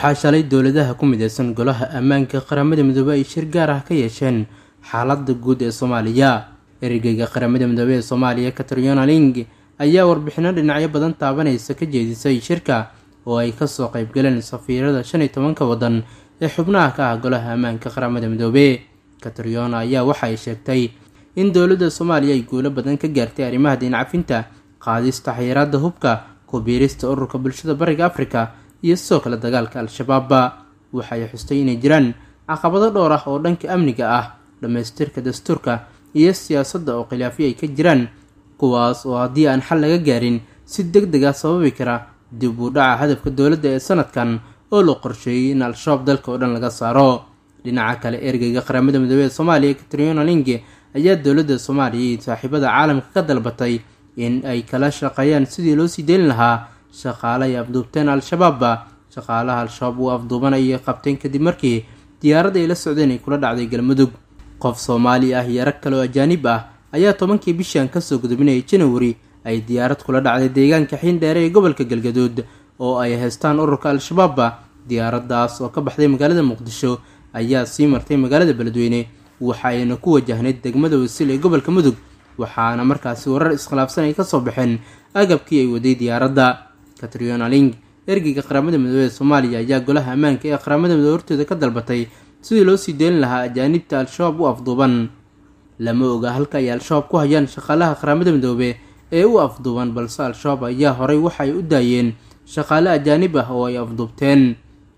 waxaa shalay dowladaha ku midaysan golaha ammaanka qaramada midoobe ay shir gaar ah ka yeesheen xaaladda guud ee soomaaliya erigeyga qaramada midoobe ee soomaaliya katriyona ling ayaa warbixino dhinacyo badan taabanaysa ka jeedisay shirka oo ay kasoo qeybgaleen safiirada shan iyo tobanka waddan ee xubnaha ka ah golaha ammaanka qaramada midoobe katriyona ayaa waxa ay sheegtay in dowladda soomaaliya ay guulo badan ka gaartay arrimaha diincafinta qaadista xayiraada hubka ku biirista ururka bulshada bariga afrika iyo sidoo kale dagaalka al-shabaabba waxa ay xustay inay jiraan caqabado dhowr ah oo dhanka amniga ah dhammaystirka dastuurka iyo siyaasadda oo khilaafyo ay ka jiraan kuwaas oo haddii aan xal laga gaarin si deg deg ah sababi kara dib uu dhaca hadafka dowladda ee sanadkan oo la qorsheeyey in al-shabaab dalka oo dhan laga saaro dhinaca kale ergeyga qaramada midoobey soomaaliya katriyona linge ayaa dowladda soomaaliya iyo saaxiibada caalamka ka dalbatay in ay kala shaqeeyaan sidii loo sii deyn lahaa shaqaale ay afduubteen al-shabaabba shaqaalaha al-shabaab uu afduubanayay qabteen kadib markii diyaarada ay la socdeen ay kula dhacday galmudug qof soomaali ah iyo rag kale oo ajaanib ah ayaa tobankii bishan kasoo gudubinayay janawari ay diyaarad kula dhacday deegaanka xiindheere ee gobolka galgaduud oo ay haystaan ururka al-shabaabba diyaaraddaas oo ka baxday magaalada muqdisho ayaa sii martay magaalada beledweyne waxaayna ku wajahnay degmada wasiil ee gobolka mudug waxaana markaasi warar iskhilaafsan ay ka soo baxeen agabkii ay waday diyaaradda katriona ling ergeyga qaramada midoobey ee soomaaliya ayaa golaha ammaanka ee qaramada midoobe hortooda ka dalbatay sidii loo sii deelin lahaa ajaanibta al-shabaab u afduuban lama oga halka ay al-shabaab ku hayaan shaqaalaha qaramada midoobe ee u afduuban balse al-shabaab ayaa horay waxaay u daayeen shaqaale ajaanib ah oo ay afduubteen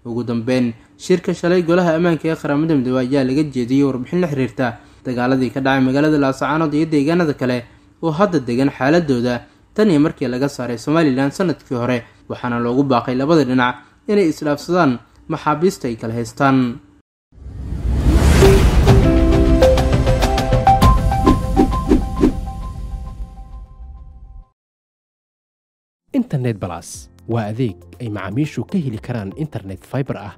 ugu dambeyn shirka shalay golaha ammaanka ee qaramada midoobe ayaa laga jeediyey warbixin la xiriirta dagaaladii ka dhacay magaalada laasacaanood iyo deegaanada kale oo hadda degan xaaladooda tan iyo markii laga saaray somalilan sanadkii hore waxaana loogu baaqay labada dhinac inay isdhaafsadaan maxaabiista ay kala haystaan internet balas waa adeeg ay macaamiishu ka heli karaan internet fiber ah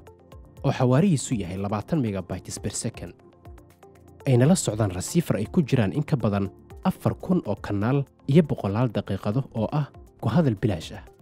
oo xawaarihiisu yahay labaatan megabytes ber second ayna la socdaan rasiifar ay ku jiraan in ka badan afar kun oo kanaal iyo boqolaal daqiiqado oo ah ku hadal bilaash ah